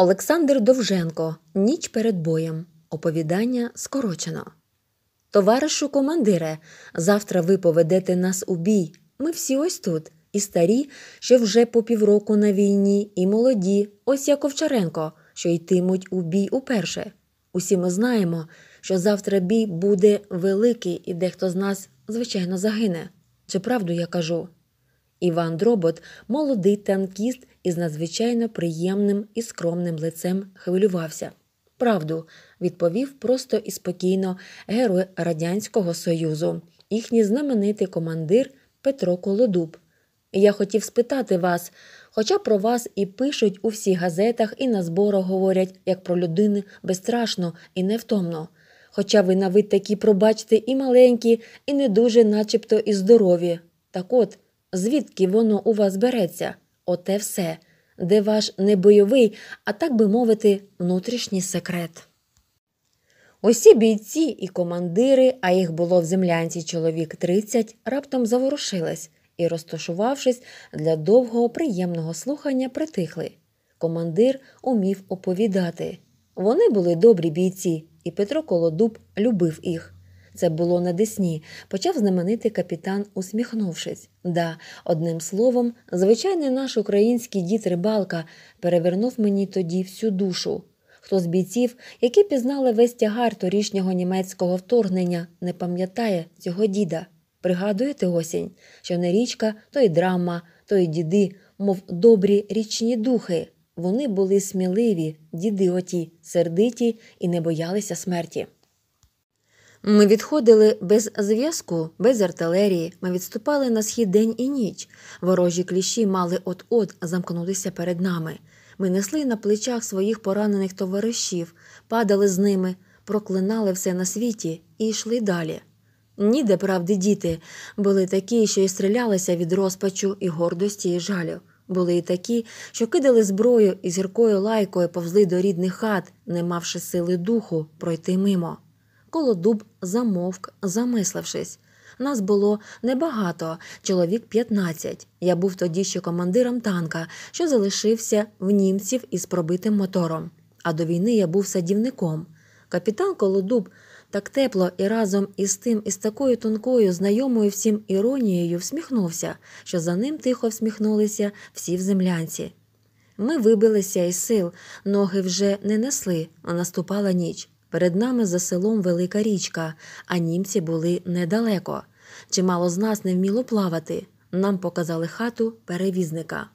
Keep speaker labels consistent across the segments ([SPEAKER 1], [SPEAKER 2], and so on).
[SPEAKER 1] Олександр Довженко Ніч перед боєм. Оповідання скорочено. Товаришу командире, завтра ви поведете нас у бій. Ми всі ось тут, і старі, що вже по півроку на війні, і молоді, ось як Овчаренко, що йтимуть у бій уперше. Усі ми знаємо, що завтра бій буде великий, і дехто з нас, звичайно, загине. Чи правду я кажу? Іван Дробот, молодий танкіст, із надзвичайно приємним і скромним лицем хвилювався. Правду, відповів просто і спокійно герой Радянського Союзу, їхній знаменитий командир Петро Колодуб. Я хотів спитати вас, хоча про вас і пишуть у всіх газетах, і на зборах говорять як про людини безстрашно і невтомно. Хоча ви на вид такі, пробачте, і маленькі, і не дуже, начебто, і здорові. Так от звідки воно у вас береться? оте все, де ваш не бойовий, а так би мовити, внутрішній секрет. Усі бійці і командири, а їх було в землянці чоловік 30, раптом заворушились і, розташувавшись, для довгого приємного слухання притихли. Командир умів оповідати. Вони були добрі бійці, і Петро Колодуб любив їх це було на Десні, почав знаменитий капітан, усміхнувшись. Да, одним словом, звичайний наш український дід рибалка перевернув мені тоді всю душу. Хто з бійців, які пізнали весь тягар торішнього німецького вторгнення, не пам'ятає цього діда. Пригадуєте осінь, що не річка, то й драма, то й діди, мов добрі річні духи. Вони були сміливі, діди оті, сердиті і не боялися смерті. Ми відходили без зв'язку, без артилерії. Ми відступали на схід день і ніч. Ворожі кліщі мали от-от замкнутися перед нами. Ми несли на плечах своїх поранених товаришів, падали з ними, проклинали все на світі і йшли далі. Ніде правди діти були такі, що й стрілялися від розпачу і гордості, і жалю. Були й такі, що кидали зброю і зіркою лайкою повзли до рідних хат, не мавши сили духу пройти мимо. Колодуб замовк, замислившись. Нас було небагато, чоловік 15. Я був тоді ще командиром танка, що залишився в німців із пробитим мотором. А до війни я був садівником. Капітан Колодуб так тепло і разом із тим, із такою тонкою, знайомою всім іронією, всміхнувся, що за ним тихо всміхнулися всі в землянці. Ми вибилися із сил, ноги вже не несли, а наступала ніч. Перед нами за селом велика річка, а німці були недалеко. Чимало з нас не вміло плавати. Нам показали хату перевізника.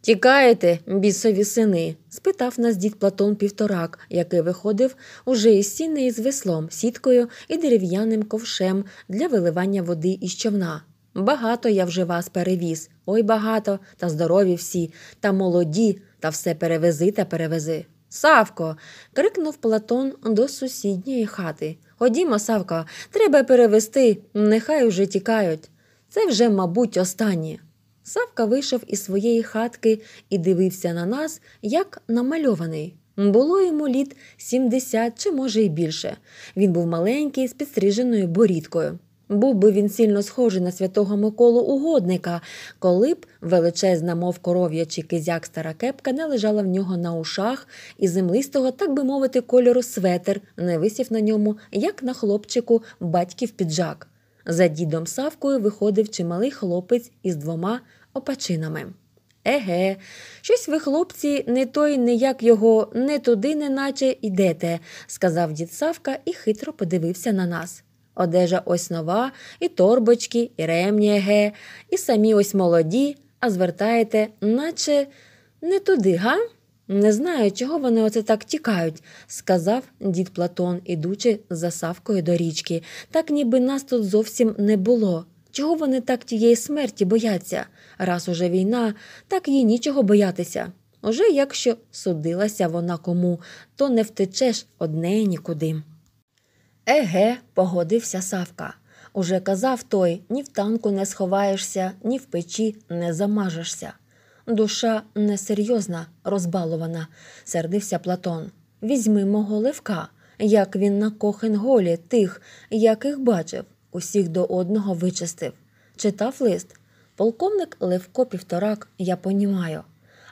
[SPEAKER 1] Тікаєте, бісові сини? спитав нас дід Платон Півторак, який виходив уже із сіни з веслом, сіткою і дерев'яним ковшем для виливання води із човна. Багато я вже вас перевіз. Ой багато, та здорові всі, та молоді, та все перевези та перевези. Савко. крикнув Платон до сусідньої хати. Ходімо, Савко, треба перевести, нехай уже тікають. Це вже, мабуть, останнє. Савка вийшов із своєї хатки і дивився на нас, як намальований. Було йому літ 70 чи, може, і більше. Він був маленький, з підстриженою борідкою. Був би він сильно схожий на святого Миколу угодника, коли б величезна, мов коров'ячий кизяк стара кепка не лежала в нього на ушах, і землистого, так би мовити, кольору светер не висів на ньому, як на хлопчику батьків піджак. За дідом Савкою виходив чималий хлопець із двома опачинами. Еге, щось ви, хлопці, не той, не як його, не туди, неначе йдете, сказав дід Савка і хитро подивився на нас. Одежа ось нова, і торбочки, і ремні еге, і самі ось молоді, а звертаєте, наче не туди, га? Не знаю, чого вони оце так тікають, сказав дід Платон, ідучи за Савкою до річки. Так ніби нас тут зовсім не було. Чого вони так тієї смерті бояться? Раз уже війна, так їй нічого боятися. Уже якщо судилася вона кому, то не втечеш одне нікуди. Еге, погодився Савка. Уже казав той ні в танку не сховаєшся, ні в печі не замажешся. Душа несерйозна, розбалована, сердився Платон. Візьми мого левка, як він на кохенголі тих, яких бачив, усіх до одного вичистив. Читав лист. Полковник Левко Півторак, я понімаю.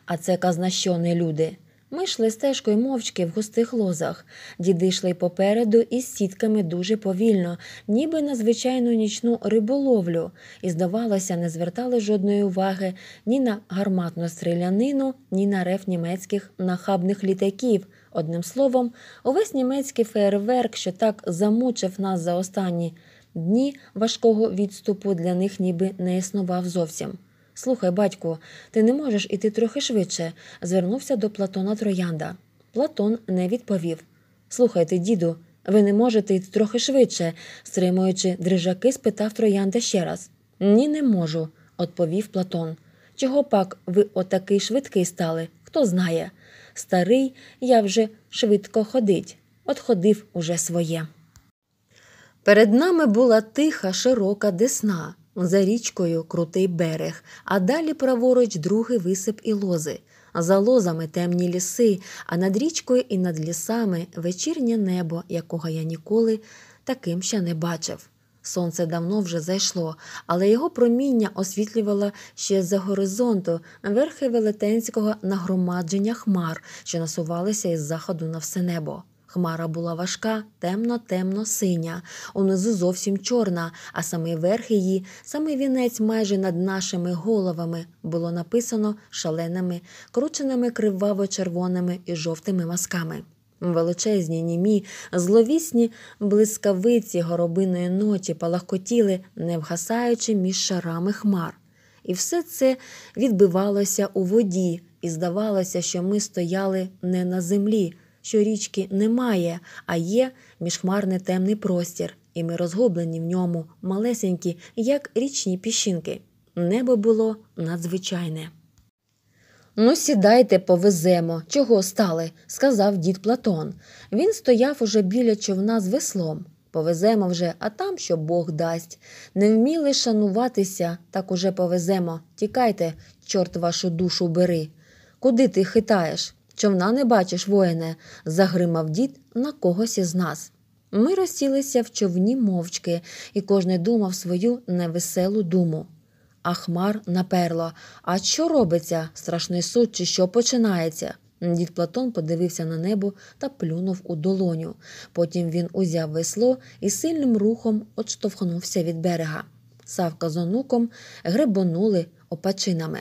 [SPEAKER 1] А це казнащони люди. Ми йшли стежкою мовчки в густих лозах. Діди йшли попереду із сітками дуже повільно, ніби на звичайну нічну риболовлю, і, здавалося, не звертали жодної уваги ні на гарматну стрілянину, ні на рев німецьких нахабних літаків. Одним словом, увесь німецький феєрверк, що так замучив нас за останні дні, важкого відступу для них ніби не існував зовсім. Слухай, батьку, ти не можеш іти трохи швидше, звернувся до Платона Троянда. Платон не відповів. Слухайте, діду, ви не можете йти трохи швидше, стримуючи дрижаки, спитав Троянда ще раз. Ні, не можу, відповів Платон. Чого пак ви отакий швидкий стали, хто знає. Старий я вже швидко ходить, от ходив уже своє. Перед нами була тиха, широка десна. За річкою крутий берег, а далі праворуч другий висип і лози. За лозами темні ліси, а над річкою і над лісами вечірнє небо, якого я ніколи таким ще не бачив. Сонце давно вже зайшло, але його проміння освітлювало ще за горизонту верхи велетенського нагромадження хмар, що насувалися із заходу на все небо. Хмара була важка, темно-темно синя, унизу зовсім чорна, а самий верх її, самий вінець майже над нашими головами було написано шаленими, крученими криваво-червоними і жовтими масками. Величезні, німі, зловісні блискавиці горобиної ночі палахкотіли, не вгасаючи між шарами хмар. І все це відбивалося у воді, і здавалося, що ми стояли не на землі, що річки немає, а є міжхмарний темний простір, і ми розгублені в ньому малесенькі, як річні піщинки. Небо було надзвичайне. Ну, сідайте, повеземо, чого стали, сказав дід Платон. Він стояв уже біля човна з веслом. Повеземо вже, а там що Бог дасть. Не вміли шануватися, так уже повеземо. Тікайте, чорт вашу душу бери. Куди ти хитаєш? Човна не бачиш, воїне, загримав дід на когось із нас. Ми розсілися в човні мовчки, і кожний думав свою невеселу думу. А хмар наперло. А що робиться? Страшний суд чи що починається? Дід Платон подивився на небо та плюнув у долоню. Потім він узяв весло і сильним рухом отштовхнувся від берега. Савка з онуком гребонули опачинами.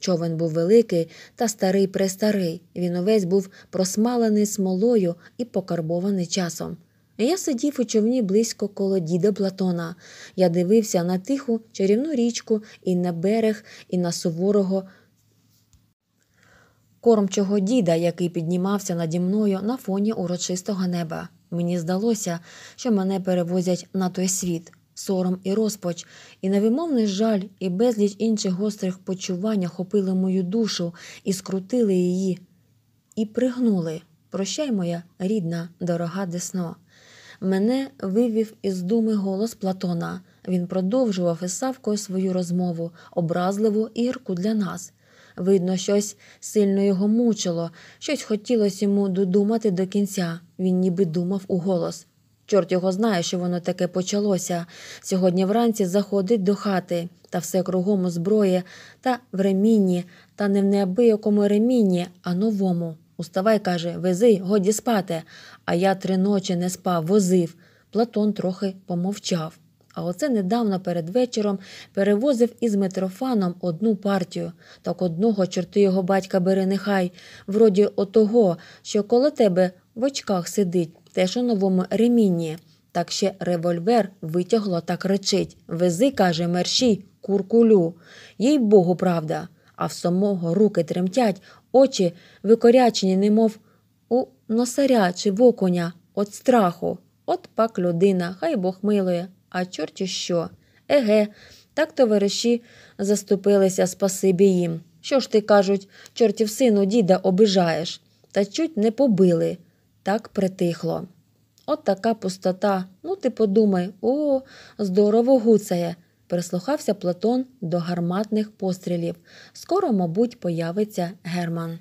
[SPEAKER 1] Човен був великий та старий престарий. Він увесь був просмалений смолою і покарбований часом. Я сидів у човні близько коло діда Платона. Я дивився на тиху чарівну річку, і на берег, і на суворого кормчого діда, який піднімався наді мною на фоні урочистого неба. Мені здалося, що мене перевозять на той світ сором і розпач, і невимовний жаль, і безліч інших гострих почувань охопили мою душу і скрутили її, і пригнули. Прощай, моя рідна, дорога десно. Мене вивів із думи голос Платона. Він продовжував із Савкою свою розмову, образливу і гірку для нас. Видно, щось сильно його мучило, щось хотілося йому додумати до кінця. Він ніби думав у голос. Чорт його знає, що воно таке почалося. Сьогодні вранці заходить до хати та все кругом у зброї, та в ремінні, та не в неабиякому ремінні, а новому. Уставай, каже, вези, годі спати. А я три ночі не спав, возив. Платон трохи помовчав. А оце недавно перед вечором перевозив із Митрофаном одну партію. Так одного чорти його батька бери нехай, вроді отого, що коло тебе в очках сидить теж у новому ремінні. Так ще револьвер витягло та кричить Вези, каже, мерші куркулю. Їй богу, правда. А в самого руки тремтять, очі викорячені, немов у носаря чи воконя от страху. От пак людина, хай Бог милує, а чорті що. Еге, так товариші заступилися спасибі їм. Що ж ти кажуть, чортів сину, діда обижаєш, та чуть не побили так притихло. От така пустота. Ну ти подумай, о, здорово гуцає. Прислухався Платон до гарматних пострілів. Скоро, мабуть, появиться Герман.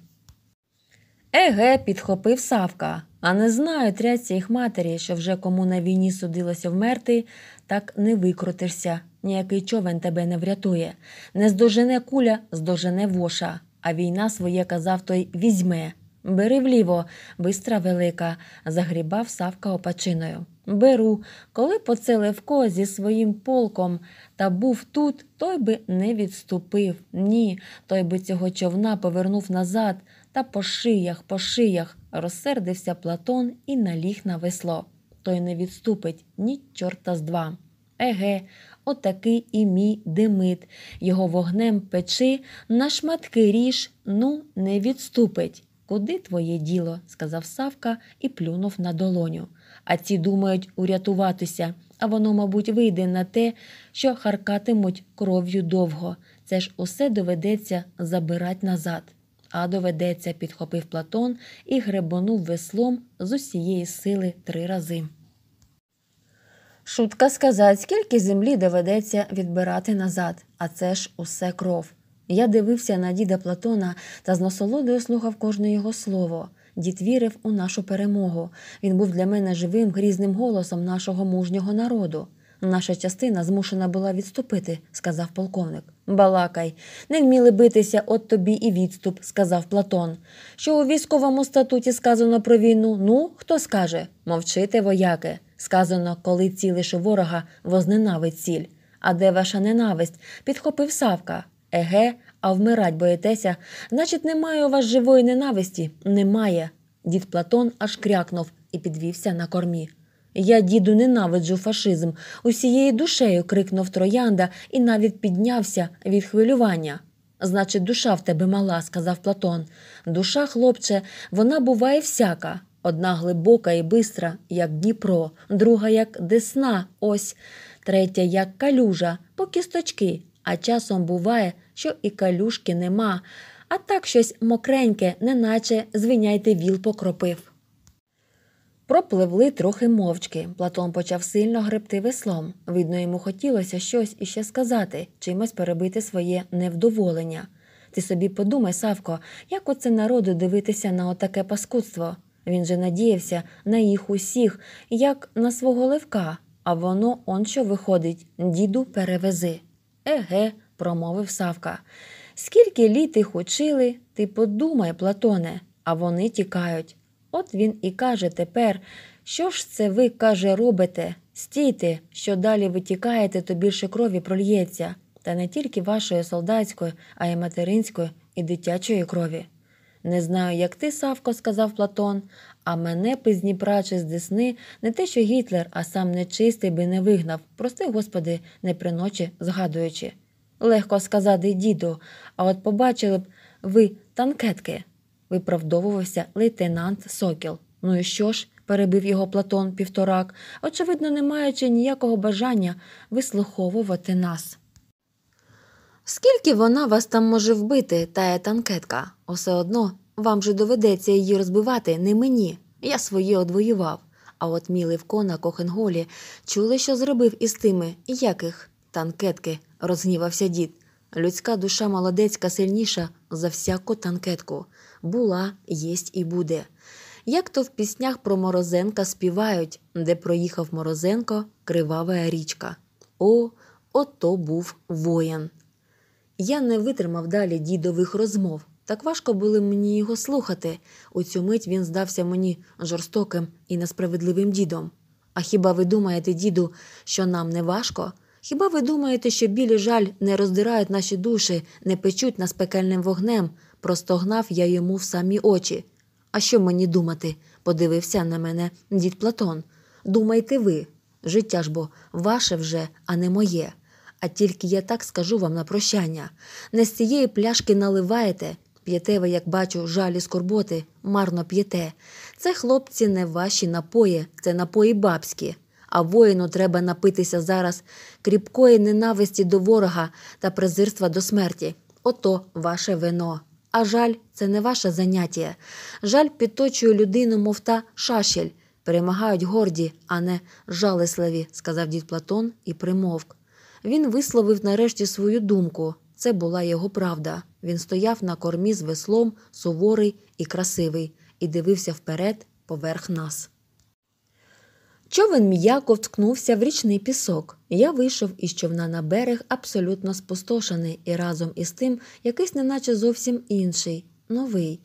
[SPEAKER 1] Еге, підхопив Савка. А не знаю, тряться їх матері, що вже кому на війні судилося вмерти, так не викрутишся. Ніякий човен тебе не врятує. Не здожене куля, здожене воша. А війна своє казав той візьме. Бери вліво, бистра велика, загрібав Савка опачиною. Беру, коли по це зі своїм полком та був тут, той би не відступив. Ні, той би цього човна повернув назад та по шиях, по шиях розсердився Платон і наліг на весло. Той не відступить ні чорта з два. Еге, отакий і мій димит, Його вогнем печи на шматки ріж, ну, не відступить. Куди твоє діло? сказав Савка і плюнув на долоню. А ці думають урятуватися, а воно, мабуть, вийде на те, що харкатимуть кров'ю довго. Це ж усе доведеться забирати назад. А доведеться, підхопив Платон і гребонув веслом з усієї сили три рази. Шутка сказати, скільки землі доведеться відбирати назад, а це ж усе кров. Я дивився на діда Платона та з насолодою слухав кожне його слово. Дід вірив у нашу перемогу. Він був для мене живим, грізним голосом нашого мужнього народу. Наша частина змушена була відступити, сказав полковник. Балакай, не вміли битися, от тобі і відступ, сказав Платон. Що у військовому статуті сказано про війну? Ну, хто скаже? Мовчите, вояки. Сказано, коли цілиш ворога, возненавидь ціль. А де ваша ненависть? Підхопив Савка еге, а вмирать боїтеся, значить, немає у вас живої ненависті, немає. Дід Платон аж крякнув і підвівся на кормі. Я, діду, ненавиджу фашизм. Усією душею крикнув троянда і навіть піднявся від хвилювання. Значить, душа в тебе мала, сказав Платон. Душа, хлопче, вона буває всяка. Одна глибока і бистра, як Дніпро, друга як десна, ось, третя як калюжа, по кісточки, а часом буває, що і калюшки нема, а так щось мокреньке, неначе звиняйте віл покропив. Пропливли трохи мовчки. Платон почав сильно гребти веслом. Видно, йому хотілося щось іще сказати, чимось перебити своє невдоволення. Ти собі подумай, Савко, як оце народу дивитися на отаке паскудство. Він же надіявся на їх усіх, як на свого левка, а воно он що виходить, діду перевези. Еге, промовив Савка. Скільки літ їх учили, ти подумай, Платоне, а вони тікають. От він і каже тепер, що ж це ви, каже, робите? Стійте, що далі ви тікаєте, то більше крові прольється, та не тільки вашої солдатської, а й материнської і дитячої крові. Не знаю, як ти, Савко, сказав Платон, а мене пизніпра чи з Десни, не те, що Гітлер, а сам нечистий би не вигнав, прости, господи, не приночі згадуючи. Легко сказати, діду, а от побачили б ви танкетки, виправдовувався лейтенант Сокіл. Ну і що ж? перебив його Платон півторак, очевидно, не маючи ніякого бажання вислуховувати нас. Скільки вона вас там може вбити, тая танкетка? Усе одно вам же доведеться її розбивати не мені. Я своє одвоював. А от міливко на Кохенголі чули, що зробив із тими, яких танкетки, розгнівався дід. Людська душа молодецька сильніша за всяку танкетку. Була, єсть і буде. Як то в піснях про Морозенка співають, де проїхав Морозенко кривава річка. О, ото був воєн. Я не витримав далі дідових розмов. Так важко було мені його слухати. У цю мить він здався мені жорстоким і несправедливим дідом. А хіба ви думаєте, діду, що нам не важко? Хіба ви думаєте, що білі жаль не роздирають наші душі, не печуть нас пекельним вогнем? Простогнав я йому в самі очі. А що мені думати? подивився на мене дід Платон. Думайте ви, життя ж бо ваше вже, а не моє. А тільки я так скажу вам на прощання. Не з цієї пляшки наливаєте, П'єте ви, як бачу, жалі скорботи, марно п'єте. Це хлопці не ваші напої, це напої бабські. А воїну треба напитися зараз кріпкої ненависті до ворога та презирства до смерті. Ото ваше вино. А жаль, це не ваше заняття. Жаль підточує людину, мов та шашель. Перемагають горді, а не жалесливі, сказав дід Платон і примовк. Він висловив нарешті свою думку. Це була його правда. Він стояв на кормі з веслом, суворий і красивий, і дивився вперед, поверх нас. Човен м'яко вткнувся в річний пісок. Я вийшов із човна на берег абсолютно спустошений і разом із тим якийсь неначе зовсім інший, новий.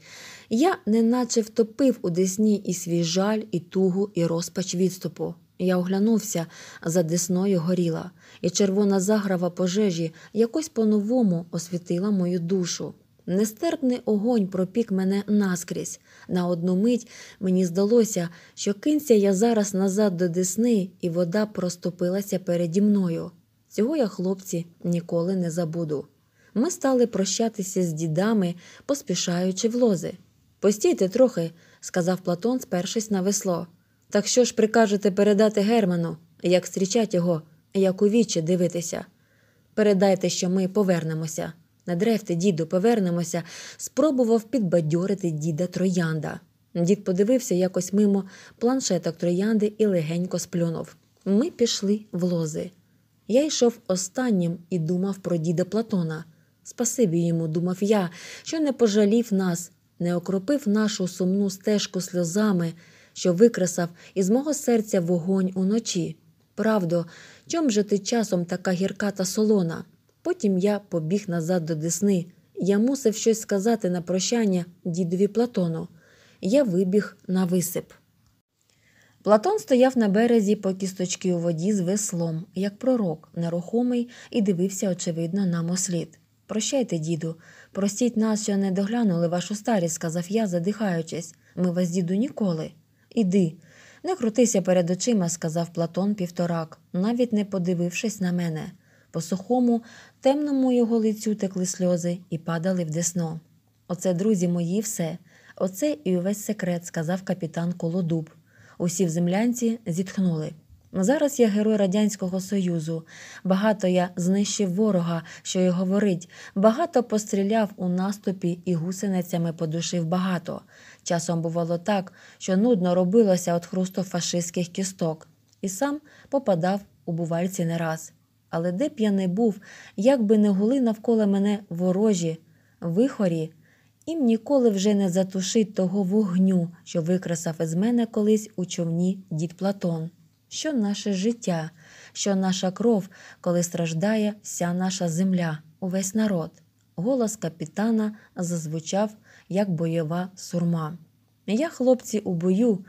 [SPEAKER 1] Я неначе втопив у десні і свій жаль, і тугу, і розпач відступу. Я оглянувся за десною горіла, і червона заграва пожежі якось по-новому освітила мою душу. Нестерпний огонь пропік мене наскрізь. На одну мить мені здалося, що кинься я зараз назад до Десни, і вода проступилася переді мною. Цього я, хлопці, ніколи не забуду. Ми стали прощатися з дідами, поспішаючи в лози. Постійте трохи, сказав Платон, спершись на весло. Так що ж прикажете передати Герману, як зустрічать його, як у вічі дивитися? Передайте, що ми повернемося. Надрефте, діду, повернемося, спробував підбадьорити діда троянда. Дід подивився якось мимо планшеток троянди і легенько сплюнув. Ми пішли в лози. Я йшов останнім і думав про діда Платона. Спасибі йому, думав я, що не пожалів нас, не окропив нашу сумну стежку сльозами що викресав із мого серця вогонь уночі. Правдо, чом же ти часом така гірка та солона? Потім я побіг назад до Десни. Я мусив щось сказати на прощання дідові Платону. Я вибіг на висип. Платон стояв на березі по кісточки у воді з веслом, як пророк, нерухомий, і дивився, очевидно, нам ослід. Прощайте, діду, простіть нас, що не доглянули вашу старість, сказав я, задихаючись. Ми вас, діду, ніколи. Іди. Не крутися перед очима, сказав Платон півторак, навіть не подивившись на мене. По сухому, темному його лицю текли сльози і падали в десно. Оце, друзі мої, все, оце і увесь секрет, сказав капітан Колодуб. Усі в землянці зітхнули. Зараз я герой Радянського Союзу. Багато я знищив ворога, що й говорить, багато постріляв у наступі і гусеницями подушив багато. Часом бувало так, що нудно робилося від хрусту фашистських кісток, і сам попадав у бувальці не раз. Але де б я не був, як би не гули навколо мене ворожі, вихорі, їм ніколи вже не затушить того вогню, що викрасав із мене колись у човні дід Платон. Що наше життя, що наша кров, коли страждає вся наша земля, увесь народ. Голос капітана зазвучав як бойова сурма. Я, хлопці, у бою,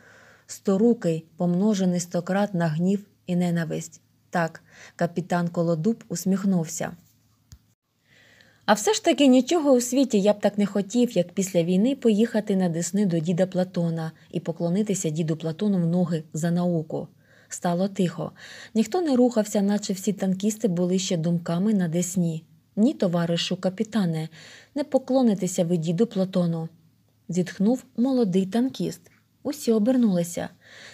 [SPEAKER 1] сторукий, помножений стократ на гнів і ненависть. Так, капітан Колодуб усміхнувся. А все ж таки нічого у світі я б так не хотів, як після війни поїхати на Десни до діда Платона і поклонитися діду Платону в ноги за науку. Стало тихо. Ніхто не рухався, наче всі танкісти були ще думками на Десні. Ні, товаришу капітане, не поклонитися ви діду Платону. Зітхнув молодий танкіст. Усі обернулися.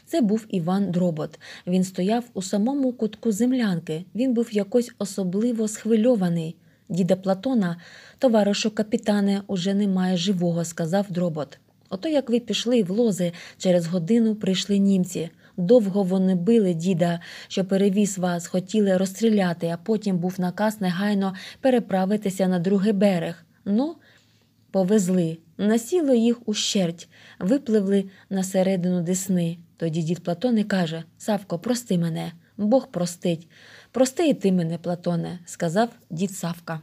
[SPEAKER 1] Це був Іван Дробот. Він стояв у самому кутку землянки. Він був якось особливо схвильований. Діда Платона, товаришу капітане, уже немає живого, сказав Дробот. Ото як ви пішли в лози, через годину прийшли німці. Довго вони били діда, що перевіз вас, хотіли розстріляти, а потім був наказ негайно переправитися на другий берег. Ну, повезли, насіло їх ущерть, випливли на середину десни. Тоді дід Платон каже Савко, прости мене, Бог простить. Прости і ти мене, Платоне, сказав дід Савка.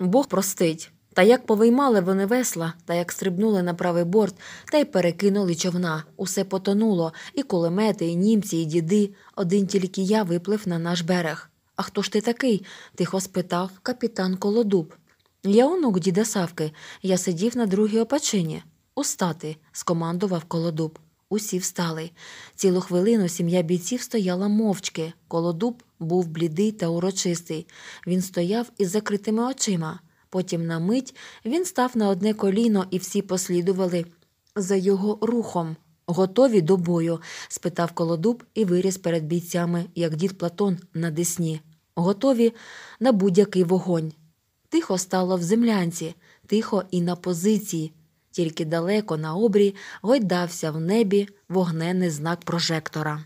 [SPEAKER 1] Бог простить. Та як повиймали вони весла, та як стрибнули на правий борт, та й перекинули човна. Усе потонуло, і кулемети, і німці, і діди. Один тільки я виплив на наш берег. А хто ж ти такий? тихо спитав капітан Колодуб. Я онук діда Савки, я сидів на другій опачині. Устати, скомандував колодуб. Усі встали. Цілу хвилину сім'я бійців стояла мовчки. Колодуб був блідий та урочистий. Він стояв із закритими очима. Потім на мить він став на одне коліно, і всі послідували за його рухом. Готові до бою? спитав колодуб і виріс перед бійцями, як дід Платон на Десні. Готові на будь-який вогонь. Тихо стало в землянці, тихо і на позиції. Тільки далеко на обрі гойдався в небі вогнений знак прожектора.